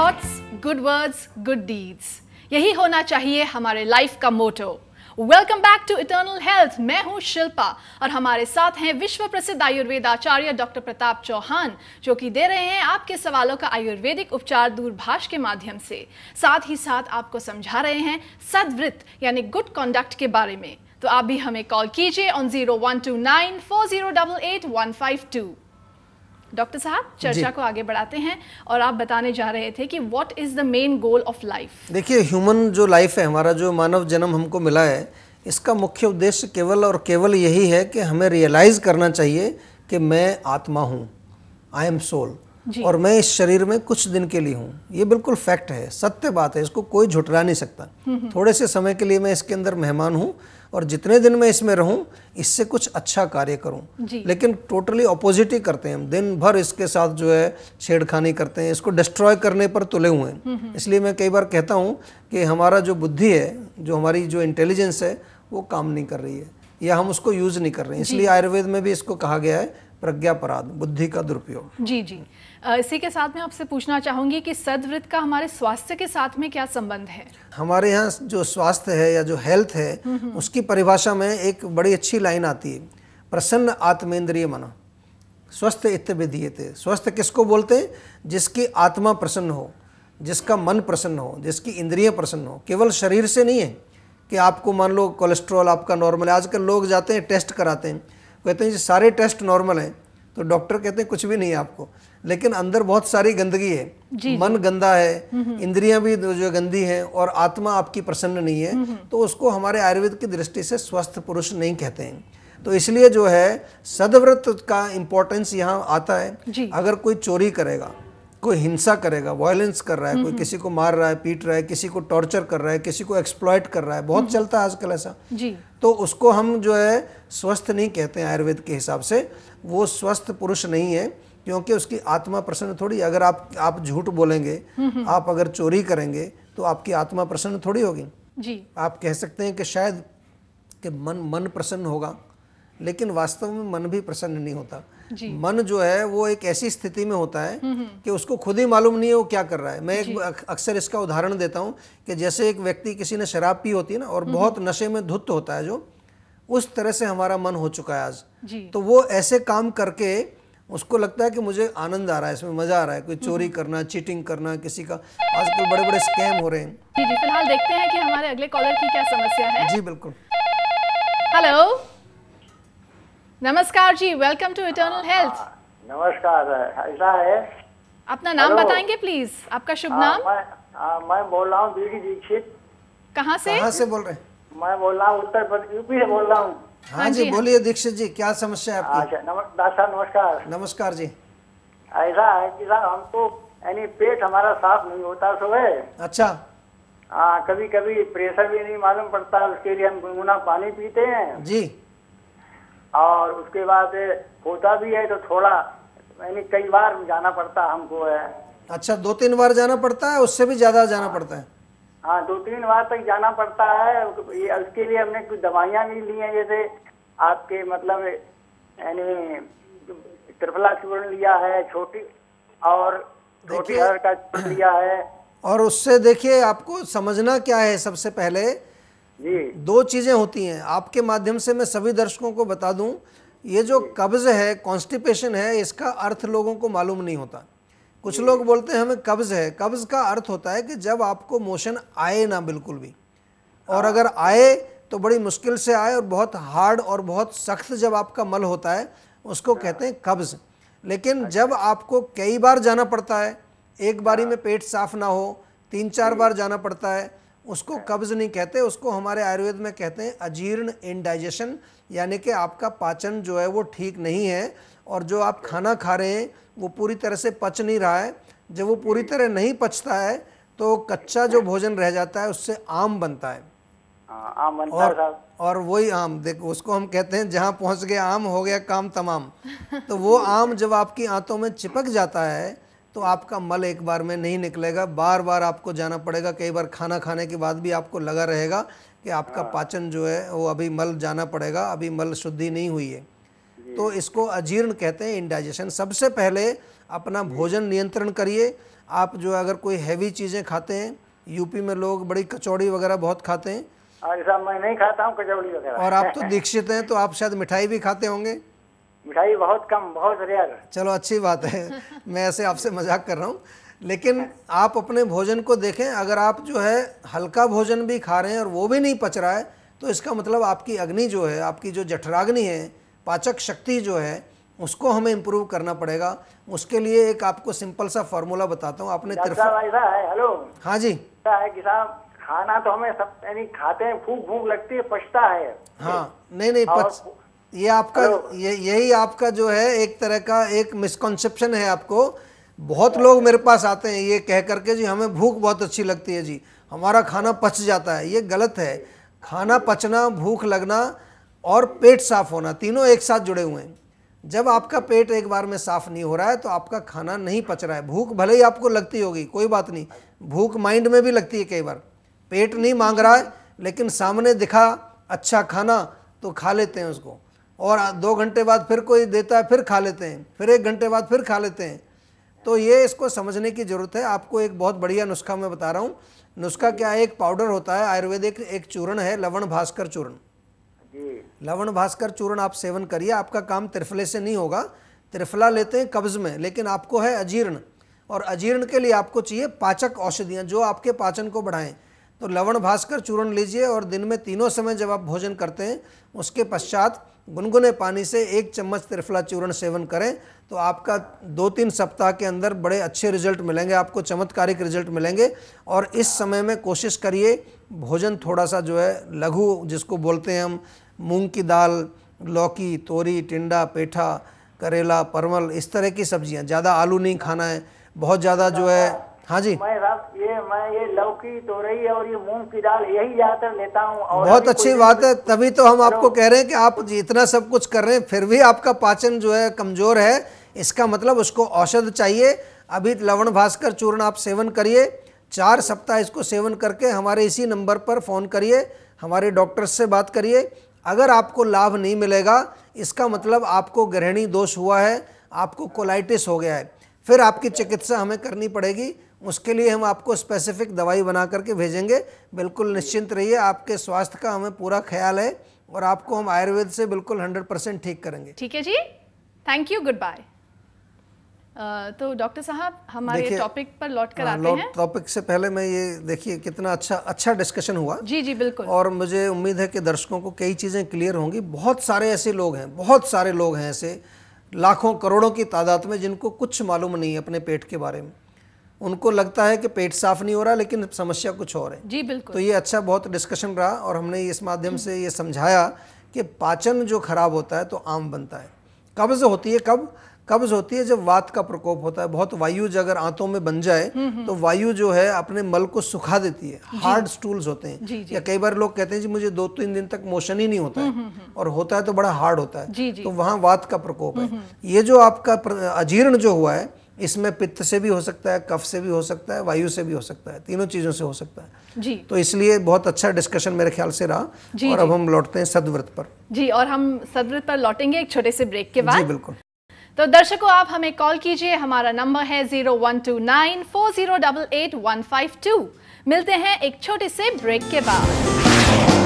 Thoughts good words good deeds यही होना चाहिए हमारे लाइफ का motto welcome back to eternal health मैं हूं शिल्पा और हमारे साथ हैं विश्व प्रसिद्ध आयुर्वेद आचार्य डॉक्टर प्रताप चौहान जो कि दे रहे हैं आपके सवालों का आयुर्वेदिक उपचार दूरभाष के माध्यम से साथ ही साथ आपको समझा रहे हैं सदवृत्त यानी गुड कॉन्डक्ट के बारे में तो आप भी हमें कॉल कीजिए on zero one two nine four zero double eight one five two doctor साहब चर्चा को आगे बढ़ाते हैं और आप बताने जा रहे थे कि what is the main goal of life देखिए ह्यूमन जो लाइफ है हमारा जो मानव जन्म हमको मिला है इसका मुख्य उद्देश्य केवल और केवल यही है कि हमें रियलाइज़ करना चाहिए कि मैं आत्मा हूँ आई एम सोल और मैं इस शरीर में कुछ दिन के लिए हूँ ये बिल्कुल फैक्ट है सत्य बात है इसको कोई झुटला नहीं सकता हम्म, हम्म। थोड़े से समय के लिए मैं इसके अंदर मेहमान हूँ और जितने दिन मैं इसमें रहूं इससे कुछ अच्छा कार्य करूं लेकिन टोटली अपोजिट ही करते हैं हम दिन भर इसके साथ जो है छेड़खानी करते हैं इसको डिस्ट्रॉय करने पर तुले हुए हैं हम्म, हम्म। इसलिए मैं कई बार कहता हूं कि हमारा जो बुद्धि है जो हमारी जो इंटेलिजेंस है वो काम नहीं कर रही है या हम उसको यूज़ नहीं कर रहे हैं इसलिए आयुर्वेद में भी इसको कहा गया है प्रज्ञापराध बुद्धि का दुरुपयोग जी जी इसी के साथ में आपसे पूछना चाहूंगी कि सदवृत्त का हमारे स्वास्थ्य के साथ में क्या संबंध है हमारे यहाँ जो स्वास्थ्य है या जो हेल्थ है हम्म, हम्म। उसकी परिभाषा में एक बड़ी अच्छी लाइन आती है प्रसन्न आत्मेंद्रिय मना स्वस्थ इत्य विधीये थे स्वस्थ किसको बोलते हैं जिसकी आत्मा प्रसन्न हो जिसका मन प्रसन्न हो जिसकी इंद्रिय प्रसन्न हो केवल शरीर से नहीं है कि आपको मान लो कोलेस्ट्रॉल आपका नॉर्मल है आजकल लोग जाते हैं टेस्ट कराते हैं कहते हैं सारे टेस्ट नॉर्मल हैं तो डॉक्टर कहते हैं कुछ भी नहीं है आपको लेकिन अंदर बहुत सारी गंदगी है जी, मन जी। गंदा है हम्म, हम्म। इंद्रियां भी जो गंदी हैं और आत्मा आपकी प्रसन्न नहीं है हम्म, तो उसको हमारे आयुर्वेद की दृष्टि से स्वस्थ पुरुष नहीं कहते हैं तो इसलिए जो है सदव्रत का इम्पोर्टेंस यहाँ आता है अगर कोई चोरी करेगा कोई हिंसा करेगा वायलेंस कर रहा है कोई किसी को मार रहा है पीट रहा है किसी को टॉर्चर कर रहा है किसी को एक्सप्लॉयट कर रहा है बहुत चलता है आजकल ऐसा जी तो उसको हम जो है स्वस्थ नहीं कहते हैं आयुर्वेद के हिसाब से वो स्वस्थ पुरुष नहीं है क्योंकि उसकी आत्मा प्रसन्न थोड़ी अगर आप आप झूठ बोलेंगे आप अगर चोरी करेंगे तो आपकी आत्मा प्रसन्न थोड़ी होगी जी आप कह सकते हैं कि शायद कि मन मन प्रसन्न होगा लेकिन वास्तव में मन भी प्रसन्न नहीं होता मन जो है वो एक ऐसी स्थिति में होता है हम्म, हम्म। कि उसको खुद ही मालूम नहीं है वो क्या कर रहा है मैं एक अक्सर इसका उदाहरण देता हूँ कि जैसे एक व्यक्ति किसी ने शराब पी होती है ना और हम्म, बहुत नशे में धुत होता है जो उस तरह से हमारा मन हो चुका है आज तो वो ऐसे काम करके उसको लगता है कि मुझे आनंद आ रहा है इसमें मजा आ रहा है कोई चोरी करना चीटिंग करना किसी का आजकल बड़े बड़े स्कैम हो रहे हैं जी जी फिलहाल देखते हैं कि हमारे अगले कॉलर की क्या समस्या है जी बिल्कुल हेलो नमस्कार जी वेलकम टू इटर्नल हेल्थ नमस्कार ऐसा है अपना नाम Hello. बताएंगे प्लीज आपका शुभ हाँ, नाम मैं, आ, हाँ, मैं बोल रहा हूँ बीडी दीक्षित कहाँ से कहाँ से बोल रहे मैं बोल रहा हूँ उत्तर प्रदेश यूपी से बोल रहा हूँ हाँ, हाँ जी बोलिए दीक्षित जी क्या समस्या है आपकी अच्छा, डॉक्टर साहब नमस्कार नमस्कार जी ऐसा है कि सर हमको यानी पेट हमारा साफ नहीं होता सुबह अच्छा हाँ कभी कभी प्रेशर भी नहीं मालूम पड़ता उसके लिए हम गुनगुना पानी पीते हैं जी और उसके बाद होता भी है तो थोड़ा यानी कई बार जाना पड़ता हमको है अच्छा दो तीन बार जाना पड़ता है उससे भी ज़्यादा हाँ। हाँ, तो जाना पड़ता है हाँ दो तीन बार तक जाना पड़ता है उसके लिए हमने कुछ दवाइयाँ भी ली हैं जैसे आपके मतलब यानी त्रिफला चूर्ण लिया है छोटी और छोटी का लिया है और उससे देखिए आपको समझना क्या है सबसे पहले दो चीज़ें होती हैं आपके माध्यम से मैं सभी दर्शकों को बता दूं ये जो कब्ज़ है कॉन्स्टिपेशन है इसका अर्थ लोगों को मालूम नहीं होता कुछ लोग बोलते हैं हमें कब्ज़ है कब्ज़ का अर्थ होता है कि जब आपको मोशन आए ना बिल्कुल भी और हाँ। अगर आए तो बड़ी मुश्किल से आए और बहुत हार्ड और बहुत सख्त जब आपका मल होता है उसको हाँ। कहते हैं कब्ज़ लेकिन अच्छा। जब आपको कई बार जाना पड़ता है एक बारी हाँ। में पेट साफ ना हो तीन चार बार जाना पड़ता है उसको हाँ। कब्ज़ नहीं कहते उसको हमारे आयुर्वेद में कहते हैं अजीर्ण इनडाइजेशन यानी कि आपका पाचन जो है वो ठीक नहीं है और जो आप खाना खा रहे हैं वो पूरी तरह से पच नहीं रहा है जब वो पूरी हम्म। तरह नहीं पचता है तो कच्चा जो हाँ। भोजन रह जाता है उससे आम बनता है हाँ, आम बनता और, और वही आम देखो उसको हम कहते हैं जहाँ पहुँच गए आम हो गया काम तमाम तो वो आम जब आपकी आंतों में चिपक जाता है तो आपका मल एक बार में नहीं निकलेगा बार बार आपको जाना पड़ेगा कई बार खाना खाने के बाद भी आपको लगा रहेगा कि आपका हाँ। पाचन जो है वो अभी मल जाना पड़ेगा अभी मल शुद्धि नहीं हुई है तो इसको अजीर्ण कहते हैं इंडाइजेशन सबसे पहले अपना भोजन नियंत्रण करिए आप जो अगर कोई हैवी चीज़ें खाते हैं यूपी में लोग बड़ी कचौड़ी वगैरह बहुत खाते हैं हाँ, मैं नहीं खाता हूँ कचौड़ी वगैरह और आप तो दीक्षित हैं तो आप शायद मिठाई भी खाते होंगे मिठाई बहुत कम बहुत रेयर चलो अच्छी बात है मैं ऐसे आपसे मजाक कर रहा हूँ लेकिन आप अपने भोजन को देखें अगर आप जो है हल्का भोजन भी खा रहे हैं और वो भी नहीं पच रहा है तो इसका मतलब आपकी अग्नि जो है आपकी जो जठराग्नि है पाचक शक्ति जो है उसको हमें इम्प्रूव करना पड़ेगा उसके लिए एक आपको सिंपल सा फॉर्मूला बताता हूँ आपने ऐसा है हेलो हाँ जी है कि साहब खाना तो हमें सब यानी खाते हैं भूख भूख लगती है पछता है हाँ नहीं नहीं पच ये आपका तो- ये यही आपका जो है एक तरह का एक मिसकॉन्सेप्शन है आपको बहुत लोग मेरे पास आते हैं ये कह करके जी हमें भूख बहुत अच्छी लगती है जी हमारा खाना पच जाता है ये गलत है खाना पचना भूख लगना और पेट साफ होना तीनों एक साथ जुड़े हुए हैं जब आपका पेट एक बार में साफ नहीं हो रहा है तो आपका खाना नहीं पच रहा है भूख भले ही आपको लगती होगी कोई बात नहीं भूख माइंड में भी लगती है कई बार पेट नहीं मांग रहा है लेकिन सामने दिखा अच्छा खाना तो खा लेते हैं उसको और दो घंटे बाद फिर कोई देता है फिर खा लेते हैं फिर एक घंटे बाद फिर खा लेते हैं तो ये इसको समझने की ज़रूरत है आपको एक बहुत बढ़िया नुस्खा मैं बता रहा हूँ नुस्खा क्या है एक पाउडर होता है आयुर्वेदिक एक चूर्ण है लवण भास्कर चूर्ण लवण भास्कर चूर्ण आप सेवन करिए आपका काम त्रिफले से नहीं होगा त्रिफला लेते हैं कब्ज़ में लेकिन आपको है अजीर्ण और अजीर्ण के लिए आपको चाहिए पाचक औषधियाँ जो आपके पाचन को बढ़ाएँ तो लवण भास्कर चूर्ण लीजिए और दिन में तीनों समय जब आप भोजन करते हैं उसके पश्चात गुनगुने पानी से एक चम्मच त्रिफला चूर्ण सेवन करें तो आपका दो तीन सप्ताह के अंदर बड़े अच्छे रिजल्ट मिलेंगे आपको चमत्कारिक रिजल्ट मिलेंगे और इस समय में कोशिश करिए भोजन थोड़ा सा जो है लघु जिसको बोलते हैं हम मूंग की दाल लौकी तोरी टिंडा पेठा करेला परवल इस तरह की सब्जियां ज़्यादा आलू नहीं खाना है बहुत ज़्यादा जो है हाँ जी मैं ये लौकी तोरई और ये मूंग की दाल यही ज्यादातर लेता हूँ बहुत अच्छी बात है तभी तो हम आपको तो कह रहे हैं कि आप इतना सब कुछ कर रहे हैं फिर भी आपका पाचन जो है कमजोर है इसका मतलब उसको औषध चाहिए अभी लवण भास्कर चूर्ण आप सेवन करिए चार सप्ताह इसको सेवन करके हमारे इसी नंबर पर फ़ोन करिए हमारे डॉक्टर से बात करिए अगर आपको लाभ नहीं मिलेगा इसका मतलब आपको गृहिणी दोष हुआ है आपको कोलाइटिस हो गया है फिर आपकी चिकित्सा हमें करनी पड़ेगी उसके लिए हम आपको स्पेसिफिक दवाई बना करके भेजेंगे बिल्कुल निश्चिंत रहिए आपके स्वास्थ्य का हमें पूरा ख्याल है और आपको हम आयुर्वेद से बिल्कुल हंड्रेड परसेंट ठीक करेंगे ठीक है जी थैंक यू गुड बाय तो डॉक्टर साहब हमारे टॉपिक पर लौट कर हाँ, आते हैं टॉपिक से पहले मैं ये देखिए कितना अच्छा अच्छा डिस्कशन हुआ जी जी बिल्कुल और मुझे उम्मीद है कि दर्शकों को कई चीज़ें क्लियर होंगी बहुत सारे ऐसे लोग हैं बहुत सारे लोग हैं ऐसे लाखों करोड़ों की तादाद में जिनको कुछ मालूम नहीं है अपने पेट के बारे में उनको लगता है कि पेट साफ नहीं हो रहा लेकिन समस्या कुछ और है जी बिल्कुल तो ये अच्छा बहुत डिस्कशन रहा और हमने इस माध्यम से ये समझाया कि पाचन जो खराब होता है तो आम बनता है कब्ज होती है कब कब्ज होती है जब वात का प्रकोप होता है बहुत वायु जो अगर आंतों में बन जाए हम्म, हम्म। तो वायु जो है अपने मल को सुखा देती है हार्ड स्टूल्स होते हैं जी, जी. या कई बार लोग कहते हैं जी मुझे दो तीन दिन तक मोशन ही नहीं होता है हम्म, और होता है तो बड़ा हार्ड होता है जी, तो वहां वात का प्रकोप है ये जो आपका अजीर्ण जो हुआ है इसमें पित्त से भी हो सकता है कफ से भी हो सकता है वायु से भी हो सकता है तीनों चीज़ों से हो सकता है जी तो इसलिए बहुत अच्छा डिस्कशन मेरे ख्याल से रहा जी, और जी. अब हम लौटते हैं सदव्रत पर जी और हम सदव्रत पर लौटेंगे एक छोटे से ब्रेक के बाद जी बिल्कुल तो दर्शकों आप हमें कॉल कीजिए हमारा नंबर है zero one two nine four zero double eight one five two मिलते हैं एक छोटे से ब्रेक के बाद